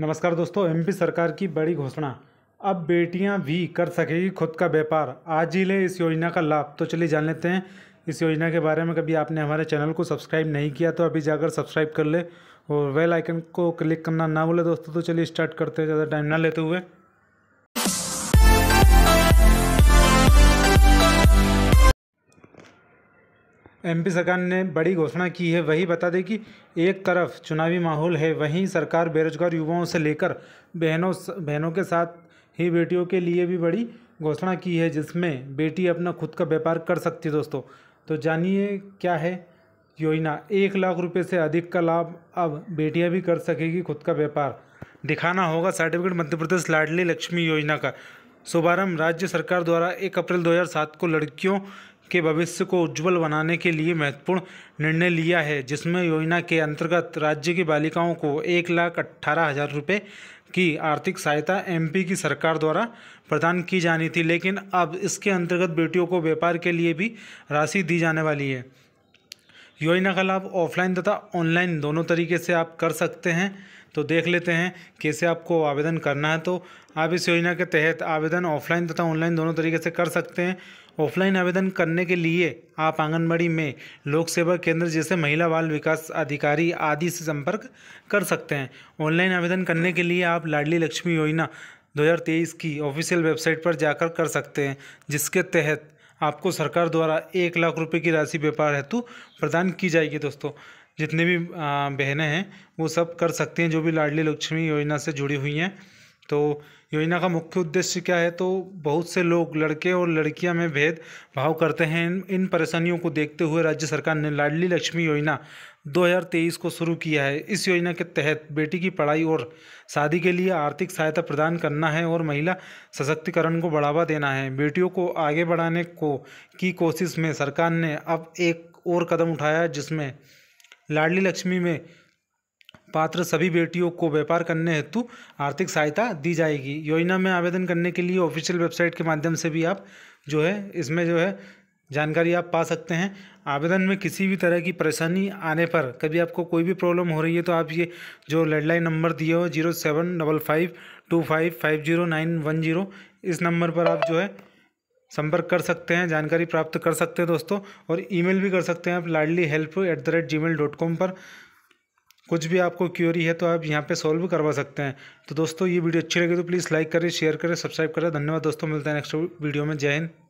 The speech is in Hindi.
नमस्कार दोस्तों एमपी सरकार की बड़ी घोषणा अब बेटियां भी कर सकेगी खुद का व्यापार आज ही ले इस योजना का लाभ तो चलिए जान लेते हैं इस योजना के बारे में कभी आपने हमारे चैनल को सब्सक्राइब नहीं किया तो अभी जाकर सब्सक्राइब कर ले और वेल आइकन को क्लिक करना ना भूले दोस्तों तो चलिए स्टार्ट करते हैं ज़्यादा टाइम ना लेते हुए एमपी सरकार ने बड़ी घोषणा की है वही बता दें कि एक तरफ चुनावी माहौल है वहीं सरकार बेरोजगार युवाओं से लेकर बहनों बहनों के साथ ही बेटियों के लिए भी बड़ी घोषणा की है जिसमें बेटी अपना खुद का व्यापार कर सकती है दोस्तों तो जानिए क्या है योजना एक लाख रुपए से अधिक का लाभ अब बेटियां भी कर सकेगी खुद का व्यापार दिखाना होगा सर्टिफिकेट मध्य प्रदेश लाडली लक्ष्मी योजना का शुभारंभ राज्य सरकार द्वारा एक अप्रैल 2007 को लड़कियों के भविष्य को उज्जवल बनाने के लिए महत्वपूर्ण निर्णय लिया है जिसमें योजना के अंतर्गत राज्य की बालिकाओं को एक लाख अट्ठारह हज़ार रुपये की आर्थिक सहायता एमपी की सरकार द्वारा प्रदान की जानी थी लेकिन अब इसके अंतर्गत बेटियों को व्यापार के लिए भी राशि दी जाने वाली है योजना का लाभ ऑफलाइन तथा ऑनलाइन दोनों तरीके से आप कर सकते हैं तो देख लेते हैं कैसे आपको आवेदन करना है तो आप इस योजना के तहत आवेदन ऑफलाइन तथा ऑनलाइन दोनों तरीके से कर सकते हैं ऑफलाइन आवेदन करने के लिए आप आंगनबाड़ी में लोक सेवा केंद्र जैसे महिला बाल विकास अधिकारी आदि से संपर्क कर सकते हैं ऑनलाइन आवेदन करने के लिए आप लाडली लक्ष्मी योजना 2023 की ऑफिशियल वेबसाइट पर जाकर कर सकते हैं जिसके तहत आपको सरकार द्वारा एक लाख रुपए की राशि व्यापार हेतु प्रदान की जाएगी दोस्तों जितने भी बहनें हैं वो सब कर सकती हैं जो भी लाडली लक्ष्मी योजना से जुड़ी हुई हैं तो योजना का मुख्य उद्देश्य क्या है तो बहुत से लोग लड़के और लड़कियां में भेद भाव करते हैं इन इन परेशानियों को देखते हुए राज्य सरकार ने लाडली लक्ष्मी योजना 2023 को शुरू किया है इस योजना के तहत बेटी की पढ़ाई और शादी के लिए आर्थिक सहायता प्रदान करना है और महिला सशक्तिकरण को बढ़ावा देना है बेटियों को आगे बढ़ाने को की कोशिश में सरकार ने अब एक और कदम उठाया जिसमें लाडली लक्ष्मी में पात्र सभी बेटियों को व्यापार करने हेतु आर्थिक सहायता दी जाएगी योजना में आवेदन करने के लिए ऑफिशियल वेबसाइट के माध्यम से भी आप जो है इसमें जो है जानकारी आप पा सकते हैं आवेदन में किसी भी तरह की परेशानी आने पर कभी आपको कोई भी प्रॉब्लम हो रही है तो आप ये जो लैंडलाइन नंबर दिए हो zero seven double five two five five zero nine one zero इस नंबर पर आप जो है संपर्क कर सकते हैं जानकारी प्राप्त कर सकते हैं दोस्तों और ईमेल भी कर सकते हैं आप Ladli help at the rate gmail dot com पर कुछ भी आपको क्यूरी है तो आप यहाँ पे सॉल्व करवा सकते हैं तो दोस्तों ये वीडियो अच्छी लगी तो प्लीज़ लाइक करें शेयर करें सब्सक्राइब करें धन्यवाद दोस्तों मिलते हैं नेक्स्ट वीडियो में जय हिंद